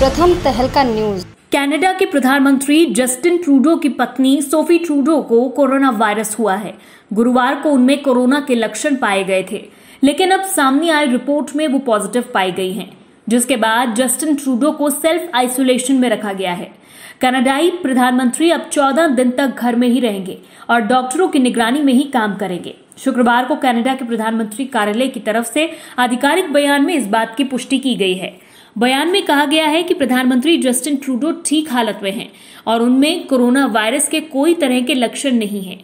प्रथम तहलका news Canada के प्रधानमंत्री जस्टिन ट्रूडो की पत्नी सोफी ट्रूडो को कोरोना वायरस हुआ है गुरुवार को उनमें कोरोना के लक्षण पाए गए थे लेकिन अब सामने आई रिपोर्ट में वो पॉजिटिव पाई गई हैं जिसके बाद जस्टिन ट्रूडो को सेल्फ आइसोलेशन में रखा गया है कनाडाई प्रधानमंत्री अब 14 दिन तक घर में ही रहेंगे और डॉक्टरों की निगरानी में ही काम करेंगे शुक्रवार को कनाडा के प्रधानमंत्री कार्यालय की तरफ से आधिकारिक बयान में इस बात की पुष्टि की गई है बयान में कहा गया है कि प्रधानमंत्री जस्टिन ट्रूडो ठीक हालत में हैं और उनमें कोरोना वायरस के कोई तरह के लक्षण नहीं हैं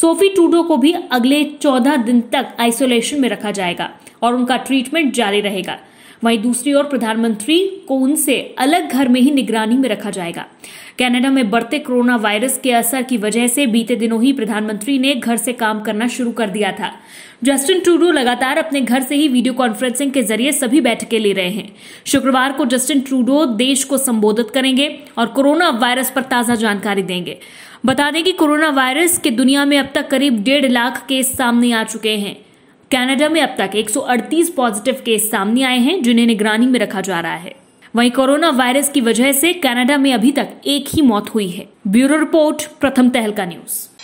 सोफी ट्रूडो को भी अगले चौदह दिन तक आइसोलेशन में रखा जाएगा और उनका ट्रीटमेंट जारी रहेगा वहीं दूसरी ओर प्रधानमंत्री को उनसे अलग घर में ही निगरानी में रखा जाएगा कनाडा में बढ़ते कोरोना वायरस के असर की वजह से बीते दिनों ही प्रधानमंत्री ने घर से काम करना शुरू कर दिया था जस्टिन ट्रूडो लगातार अपने घर से ही वीडियो कॉन्फ्रेंसिंग के जरिए सभी बैठकें ले रहे हैं शुक्रवार को जस्टिन ट्रूडो देश को संबोधित करेंगे और कोरोना वायरस पर ताजा जानकारी देंगे बता दें कि कोरोना वायरस के दुनिया में अब तक करीब डेढ़ लाख केस सामने आ चुके हैं कनाडा में अब तक 138 पॉजिटिव केस सामने आए हैं जिन्हें निगरानी में रखा जा रहा है वहीं कोरोना वायरस की वजह से कनाडा में अभी तक एक ही मौत हुई है ब्यूरो रिपोर्ट प्रथम तहलका न्यूज़